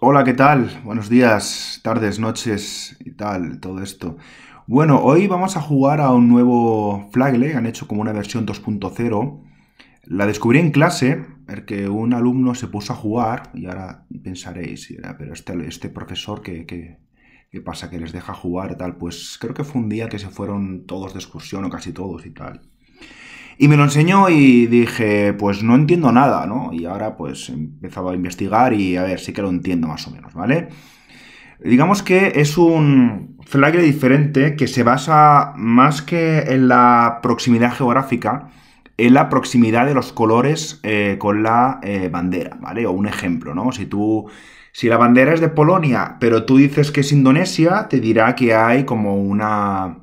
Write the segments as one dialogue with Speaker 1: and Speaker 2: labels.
Speaker 1: Hola, ¿qué tal? Buenos días, tardes, noches y tal, todo esto. Bueno, hoy vamos a jugar a un nuevo Flagle, han hecho como una versión 2.0. La descubrí en clase, que un alumno se puso a jugar, y ahora pensaréis, pero este, este profesor que, que, pasa, que les deja jugar y tal, pues creo que fue un día que se fueron todos de excursión, o casi todos y tal. Y me lo enseñó y dije, pues no entiendo nada, ¿no? Y ahora pues he empezado a investigar y a ver, sí que lo entiendo más o menos, ¿vale? Digamos que es un flagre diferente que se basa más que en la proximidad geográfica, en la proximidad de los colores eh, con la eh, bandera, ¿vale? O un ejemplo, ¿no? Si tú. Si la bandera es de Polonia, pero tú dices que es Indonesia, te dirá que hay como una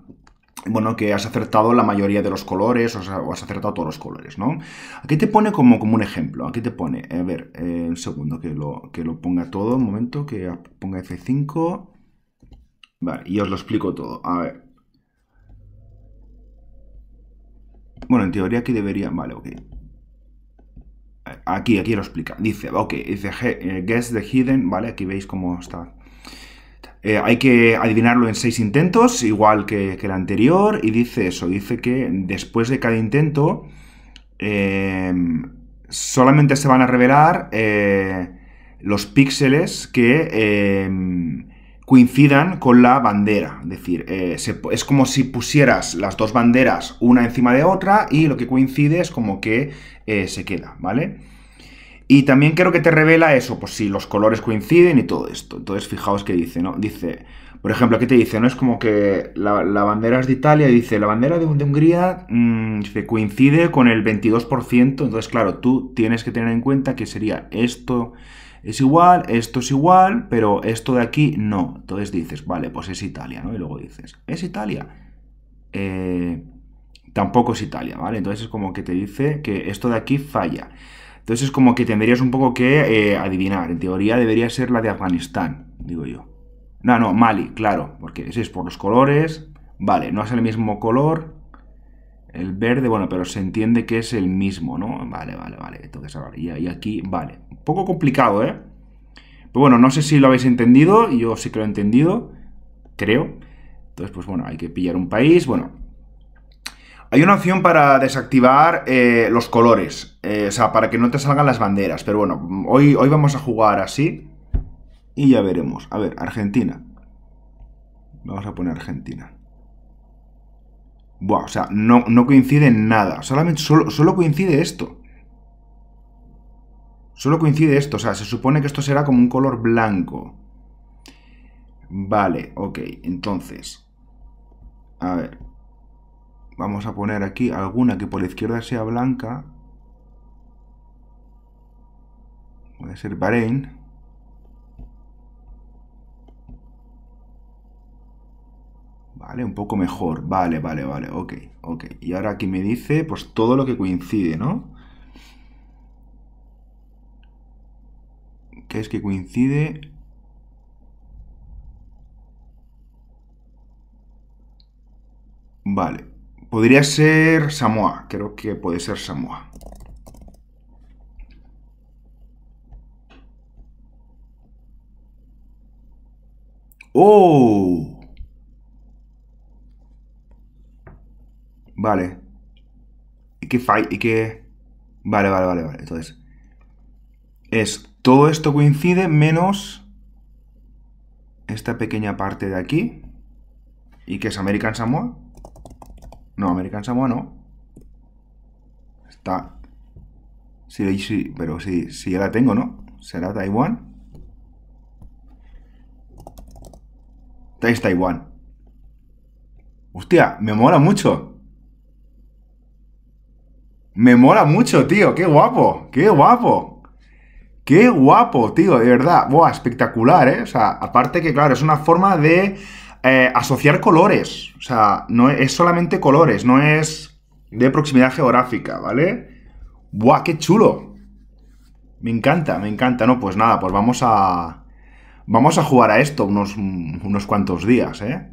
Speaker 1: bueno, que has acertado la mayoría de los colores o has acertado todos los colores, ¿no? Aquí te pone como, como un ejemplo, aquí te pone, a ver, eh, un segundo, que lo, que lo ponga todo, un momento, que ponga F5, vale, y os lo explico todo, a ver. Bueno, en teoría aquí debería, vale, ok. Aquí, aquí lo explica. Dice, ok, dice eh, guess the hidden, ¿vale? Aquí veis cómo está eh, hay que adivinarlo en seis intentos, igual que, el anterior, y dice eso, dice que después de cada intento em, solamente se van a revelar eh, los píxeles que em, coincidan con la bandera. Es decir, eh, es como si pusieras las dos banderas una encima de otra y lo que coincide es como que se queda, ¿vale? Y también creo que te revela eso, pues si los colores coinciden y todo esto. Entonces, fijaos que dice, ¿no? Dice, por ejemplo, aquí te dice, ¿no? Es como que la, bandera es de Italia dice, la bandera de, Hungría mm, se coincide con el 22%. Entonces, claro, tú tienes que tener en cuenta que sería esto es igual, esto es igual, pero esto de aquí no. Entonces dices, vale, pues es Italia, ¿no? Y luego dices, ¿es Italia? Eh, tampoco es Italia, ¿vale? Entonces es como que te dice que esto de aquí falla. Entonces es como que tendrías un poco que eh, adivinar. En teoría debería ser la de Afganistán, digo yo. No, no, Mali, claro, porque ese es por los colores. Vale, no es el mismo color. El verde, bueno, pero se entiende que es el mismo, ¿no? Vale, vale, vale. Entonces, y, y aquí, vale. Un poco complicado, ¿eh? Pero bueno, no sé si lo habéis entendido, yo sí que lo he entendido, creo. Entonces, pues bueno, hay que pillar un país. Bueno, hay una opción para desactivar eh, los colores, eh, o sea, para que no te salgan las banderas. Pero bueno, hoy, hoy vamos a jugar así y ya veremos. A ver, Argentina. Vamos a poner Argentina. Buah, o sea, no, coincide en nada. Solamente, solo, solo coincide esto. Solo coincide esto. O sea, se supone que esto será como un color blanco. Vale, ok. Entonces. A ver vamos a poner aquí alguna que por la izquierda sea blanca. Puede ser Bahrein. Vale, un poco mejor. Vale, vale, vale. Ok, ok. Y ahora aquí me dice, pues, todo lo que coincide, ¿no? ¿Qué es que coincide... Vale. Podría ser Samoa, creo que puede ser Samoa. ¡Oh! Vale. Y que y que... Vale, vale, vale, vale. Entonces... Es... Todo esto coincide menos... Esta pequeña parte de aquí. Y que es American Samoa. No, American Samoa no. Está. Sí, sí, pero sí, sí ya la tengo, ¿no? Será Taiwán. Es Taiwán. Hostia, me mola mucho. Me mola mucho, tío. Qué guapo, qué guapo. Qué guapo, tío, de verdad. Buah, espectacular, ¿eh? O sea, aparte que, claro, es una forma de eh, asociar colores. O sea, no es, solamente colores, no es de proximidad geográfica, ¿vale? ¡Buah, qué chulo! Me encanta, me encanta. No, pues nada, pues vamos a. Vamos a jugar a esto unos, unos cuantos días, ¿eh?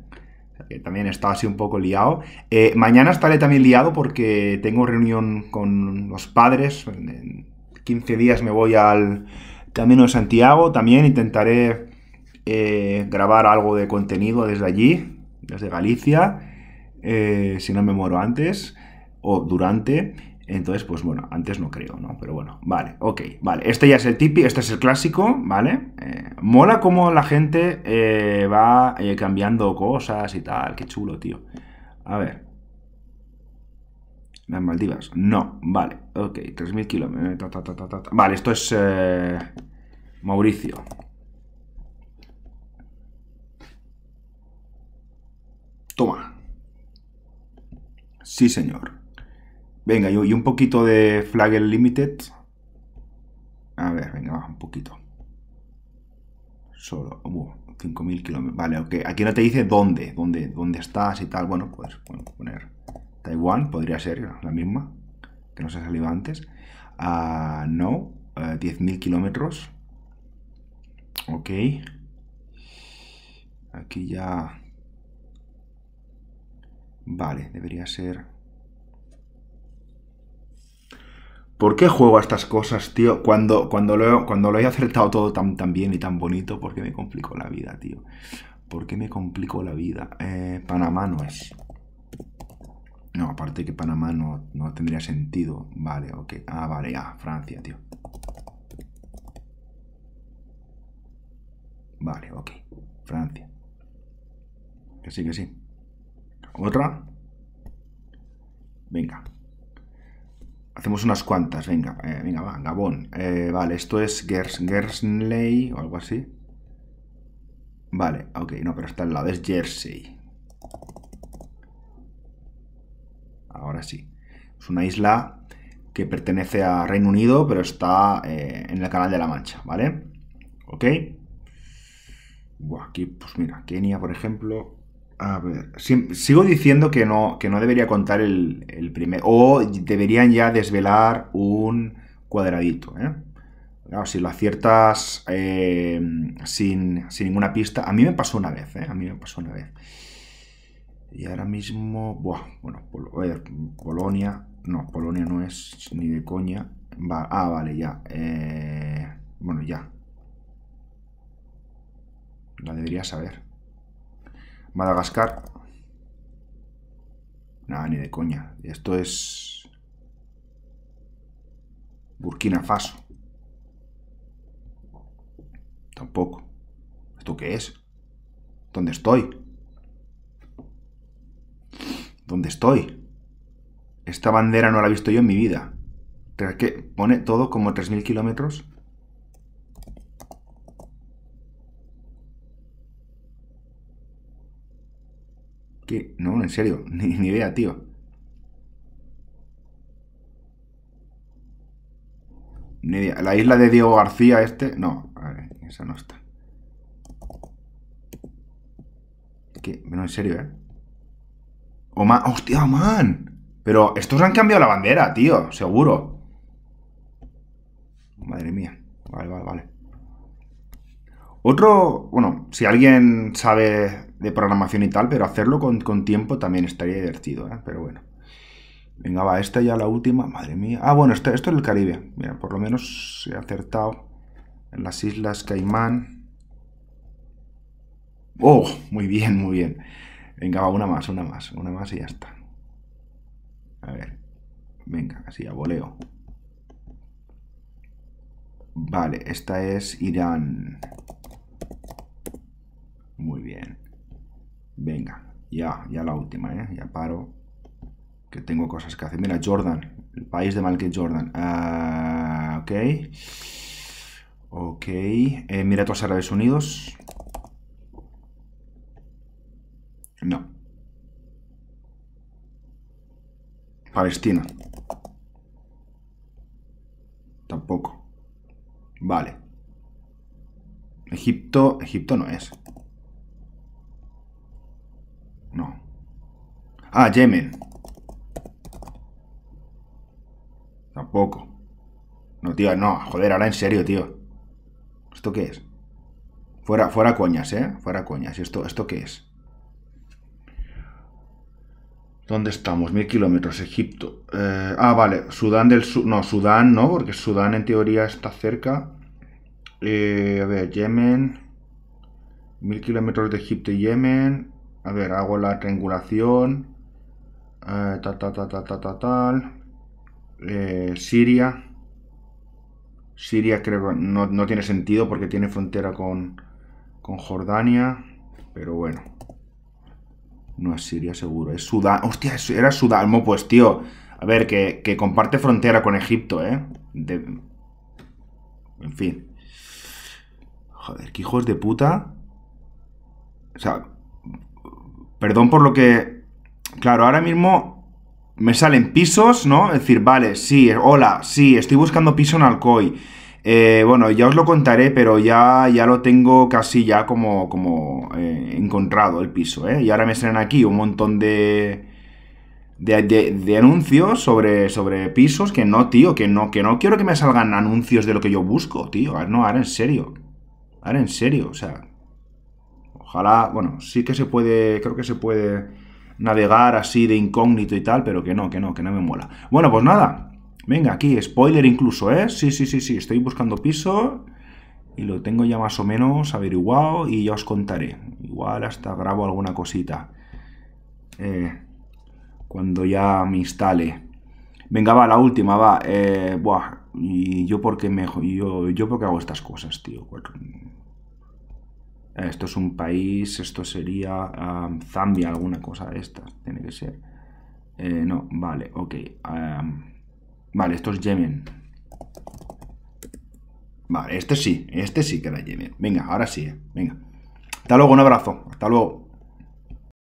Speaker 1: que también estaba así un poco liado. Eh, mañana estaré también liado porque tengo reunión con los padres. En 15 días me voy al Camino de Santiago. También intentaré eh, grabar algo de contenido desde allí, desde Galicia, eh, si no me muero antes o durante. Entonces, pues bueno, antes no creo, ¿no? Pero bueno, vale, ok, vale. Este ya es el tipi, este es el clásico, ¿vale? Eh, mola como la gente va cambiando cosas y tal, qué chulo, tío. A ver. Las Maldivas, no, vale, ok, 3.000 kilómetros. Vale, esto es Mauricio. Sí, señor. Venga, y un poquito de Flagel Limited. A ver, venga, baja un poquito. Solo, uh, 5.000 kilómetros. Vale, ok. Aquí no te dice dónde, dónde, dónde estás y tal. Bueno, pues bueno, pues poner Taiwán, podría ser la misma, que nos ha salido antes. Ah, no, 10.000 eh, kilómetros. Ok. Aquí ya Vale, debería ser... ¿Por qué juego a estas cosas, tío? Cuando, cuando, lo, cuando lo he acertado todo tan, bien y tan bonito, ¿por qué me complicó la vida, tío? ¿Por qué me complicó la vida? Eh, Panamá no es. No, aparte que Panamá no, no tendría sentido. Vale, ok. Ah, vale, ya. Francia, tío. Vale, ok. Francia. Que sí, que sí otra. Venga. Hacemos unas cuantas, venga, eh, venga, Gabón. Eh, vale, esto es Gers, Gersley o algo así. Vale, ok, no, pero está al lado, es Jersey. Ahora sí. Es una isla que pertenece a Reino Unido, pero está eh, en el Canal de la Mancha, ¿vale? Ok. aquí, pues mira, Kenia, por ejemplo. A ver, sigo diciendo que no, que no debería contar el, el primer... O deberían ya desvelar un cuadradito, ¿eh? Claro, si lo aciertas eh, sin, ninguna pista... A mí me pasó una vez, ¿eh? A mí me pasó una vez. Y ahora mismo... Buah, bueno, a ver, Polonia... No, Polonia no es ni de coña. ah, vale, ya. Eh, bueno, ya. La debería saber. Madagascar. Nada, ni de coña. Esto es... Burkina Faso. Tampoco. ¿Esto qué es? ¿Dónde estoy? ¿Dónde estoy? Esta bandera no la he visto yo en mi vida. ¿Qué? ¿Pone todo como 3.000 kilómetros? no, en serio, ni, idea, tío. Ni idea. La isla de Diego García este, no, a ver, esa no está. Que, no, en serio, ¿eh? más hostia, man Pero estos han cambiado la bandera, tío, seguro. Madre mía. Vale, vale, vale. Otro, bueno, si alguien sabe de programación y tal, pero hacerlo con, tiempo también estaría divertido, ¿eh? Pero bueno. Venga, va, esta ya la última. Madre mía. Ah, bueno, este, esto, es el Caribe. Mira, por lo menos he acertado. En las Islas Caimán. ¡Oh! Muy bien, muy bien. Venga, va, una más, una más, una más y ya está. A ver. Venga, así a voleo. Vale, esta es Irán. Venga, ya, ya la última, ¿eh? Ya paro. Que tengo cosas que hacer. Mira, Jordan. El país de que Jordan. Ah, okay, ok. Ok. Eh, ¿tus Árabes Unidos. No. Palestina. Tampoco. Vale. Egipto. Egipto no es. Ah, Yemen. Tampoco. No, tío, no. Joder, ahora en serio, tío. ¿Esto qué es? Fuera, fuera coñas, ¿eh? Fuera coñas. ¿Esto, esto qué es? ¿Dónde estamos? Mil kilómetros, Egipto. Eh, ah, vale. Sudán del Sur. No, Sudán no, porque Sudán en teoría está cerca. Eh, a ver, Yemen. Mil kilómetros de Egipto y Yemen. A ver, hago la triangulación tal, eh, tal, tal, tal, tal, tal, eh, Siria. Siria creo que no, no, tiene sentido porque tiene frontera con, con Jordania. Pero bueno. No es Siria seguro. Es Sudán. Hostia, era Sudán. pues tío. A ver, que, que, comparte frontera con Egipto, ¿eh? En fin. Joder, qué hijos de puta. O sea, perdón por lo que Claro, ahora mismo me salen pisos, ¿no? Es decir, vale, sí, eh, hola, sí, estoy buscando piso en Alcoy. Eh, bueno, ya os lo contaré, pero ya, ya lo tengo casi ya como, como eh, encontrado el piso, ¿eh? Y ahora me salen aquí un montón de, de, anuncios sobre, sobre pisos que no, tío, que no, que no quiero que me salgan anuncios de lo que yo busco, tío. No, ahora en serio. Ahora en serio, o sea. Ojalá, bueno, sí que se puede, creo que se puede navegar así de incógnito y tal, pero que no, que no, que no me mola. Bueno, pues nada. Venga, aquí, spoiler incluso, ¿eh? Sí, sí, sí, sí, estoy buscando piso y lo tengo ya más o menos averiguado y ya os contaré. Igual hasta grabo alguna cosita eh, cuando ya me instale. Venga, va, la última, va. Eh, buah, y yo porque me, yo, yo porque hago estas cosas, tío. Eh, esto es un país, esto sería Zambia, alguna cosa de estas, tiene que ser. Eh, no, vale, ok. vale, esto es Yemen. Vale, este sí, este sí que era Yemen. Venga, ahora sí, eh, venga. Hasta luego, un abrazo. Hasta luego.